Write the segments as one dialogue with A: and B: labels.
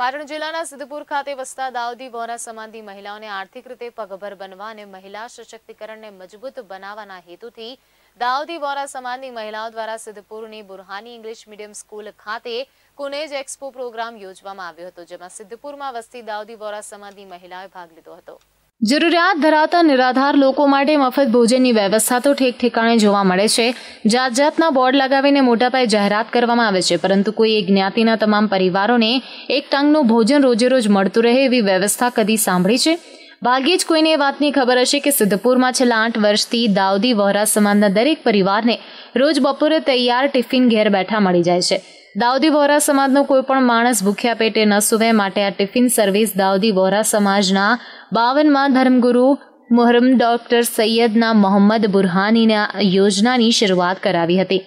A: પાટણ જિલ્લાના સિદ્ધપુર ખાતે વસતા દાઉદી વોરા સમાજની મહિલાઓને આર્થિક રીતે પગભર બનવા અને મહિલા સશક્તિકરણને મજબૂત બનાવવાના હેતુથી દાઉદી વોરા સમાજની મહિલાઓ દ્વારા સિદ્ધપુરની બુરહાની ઇંગ્લિશ મીડિયમ સ્કૂલ ખાતે કુનેજ એક્સપો પ્રોગ્રામ યોજવામાં આવ્યો હતો જેમાં સિદ્ધપુરમાં વસતી દાઉદી વોરા સમાજની મહિલાઓએ ભાગ લીધો હતો જરૂરિયાત ધરાવતા નિરાધાર લોકો માટે મફત ભોજનની વ્યવસ્થા તો ઠેક ઠેકાણે જોવા મળે છે જાત જાતના બોર્ડ લગાવીને મોટાપાયે જાહેરાત કરવામાં આવે છે પરંતુ કોઈ એક જ્ઞાતિના તમામ પરિવારોને એક ટાંગનું ભોજન રોજેરોજ મળતું રહે એવી વ્યવસ્થા કદી સાંભળી છે ભાગ્યે જ કોઈને એ વાતની ખબર હશે કે સિદ્ધપુરમાં છેલ્લા આઠ વર્ષથી દાઉદી વહરા સમાજના દરેક પરિવારને રોજ બપોરે તૈયાર ટિફિન ઘેર બેઠા મળી જાય છે દાઉદી વોરા સમાજનો કોઈ પણ માણસ ભૂખ્યા પેટે ન સુવે માટે આ ટિફિન સર્વિસ દાઉદી વોરા સમાજના બાવનમાં ધર્મગુરુ મુહર્મ ડોક્ટર સૈયદના મોહમ્મદ બુરહાનીના યોજનાની શરૂઆત કરાવી હતી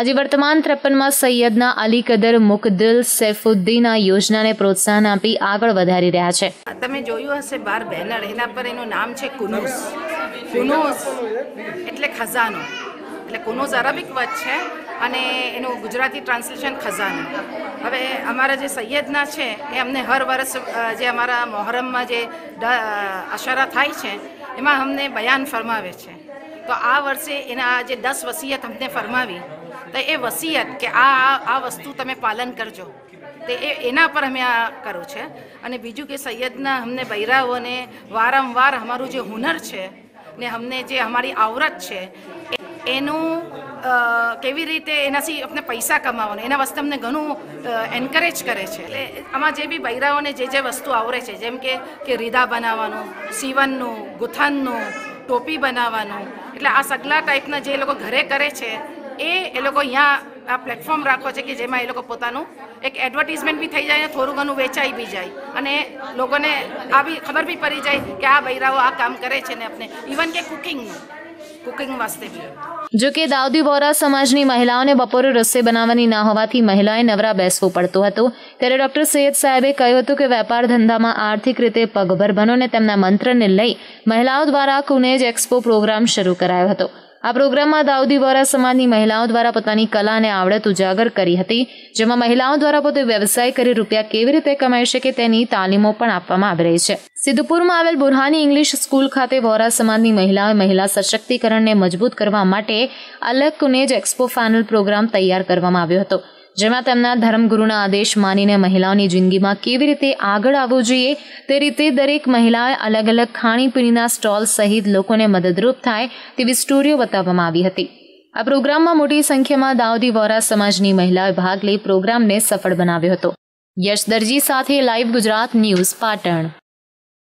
A: આજે વર્તમાન ત્રેપનમાં સૈયદના અલી કદર મુકદિલ સૈફુદ્દીન યોજનાને પ્રોત્સાહન આપી આગળ વધારી રહ્યા છે
B: તમે જોયું હશે બાર બેનર એના પર એનું નામ છે કુનુસ કુનુસ એટલે ખજાનો એટલે કુનુસ અરબિક વચ છે અને એનું ગુજરાતી ટ્રાન્સલેશન ખજાનો હવે અમારા જે સૈયદના છે એ અમને હર વર્ષ જે અમારા મોહરમમાં જે અશરા થાય છે એમાં અમને બયાન ફરમાવે છે તો આ વર્ષે એના જે દસ વસીયત અમને ફરમાવી તો એ વસીયત કે આ આ વસ્તુ તમે પાલન કરજો તે એ એના પર અમે આ કરું છે અને બીજું કે સૈયદના અમને બૈરાઓને વારંવાર અમારું જે હુનર છે ને અમને જે અમારી આવરત છે એનું કેવી રીતે એનાથી આપણે પૈસા કમાવાનો એના વસ્તુ અમને ઘણું એન્કરેજ કરે છે એટલે આમાં જે બી બૈરાઓને જે જે વસ્તુ આવરે છે જેમ કે કે રીધા બનાવવાનું સીવનનું ગુથાનનું ટોપી બનાવવાનું એટલે આ સગલા ટાઈપના જે લોકો ઘરે કરે છે એ એ લોકો અહીંયા આ પ્લેટફોર્મ રાખો છે કે જેમાં એ લોકો પોતાનું એક એડવર્ટિઝમેન્ટ બી થઈ જાય અને થોડું ઘણું વેચાઈ બી જાય અને લોકોને આ બી ખબર બી પડી જાય કે આ બૈરાઓ આ કામ કરે છે ને આપણે ઇવન કે કુકિંગનું કુકિંગ વાસ્તે
A: જો કે દાઉદી વોરા સમાજની મહિલાઓને બપોરે રસોઈ બનાવવાની ના હોવાથી મહિલાએ નવરા બેસવું પડતું હતું ત્યારે ડોક્ટર સૈયદ સાહેબે કહ્યું હતું કે વેપાર ધંધામાં આર્થિક રીતે પગભર બનો ને તેમના મંત્રને લઈ મહિલાઓ દ્વારા કુનેજ એક્સપો પ્રોગ્રામ શરૂ કરાયો હતો આ પ્રોગ્રામમાં દાઉદી વોરા સમાજની મહિલાઓ દ્વારા પોતાની કલા અને આવડત ઉજાગર કરી હતી જેમાં મહિલાઓ દ્વારા પોતે વ્યવસાય કરી રૂપિયા કેવી રીતે કમાઈ શકે તેની તાલીમો પણ આપવામાં આવી રહી છે સિદ્ધપુરમાં આવેલ બુરહાની ઇંગ્લિશ સ્કૂલ ખાતે વોરા સમાજની મહિલાઓએ મહિલા સશક્તિકરણને મજબૂત કરવા માટે અલગ કુનેજ એક્સપો ફાઇનલ પ્રોગ્રામ તૈયાર કરવામાં આવ્યો હતો જેમાં તેમના ધર્મગુરુના આદેશ માનીને મહિલાઓની જિંદગીમાં કેવી રીતે આગળ આવવું જોઈએ તે રીતે દરેક મહિલાએ અલગ અલગ ખાણીપીણીના સ્ટોલ સહિત લોકોને મદદરૂપ થાય તેવી સ્ટોરીઓ બતાવવામાં આવી હતી આ પ્રોગ્રામમાં મોટી સંખ્યામાં દાઉદી વોરા સમાજની મહિલાઓએ ભાગ લઈ પ્રોગ્રામને સફળ બનાવ્યો હતો યશ દરજી સાથે લાઈવ ગુજરાત ન્યૂઝ પાટણ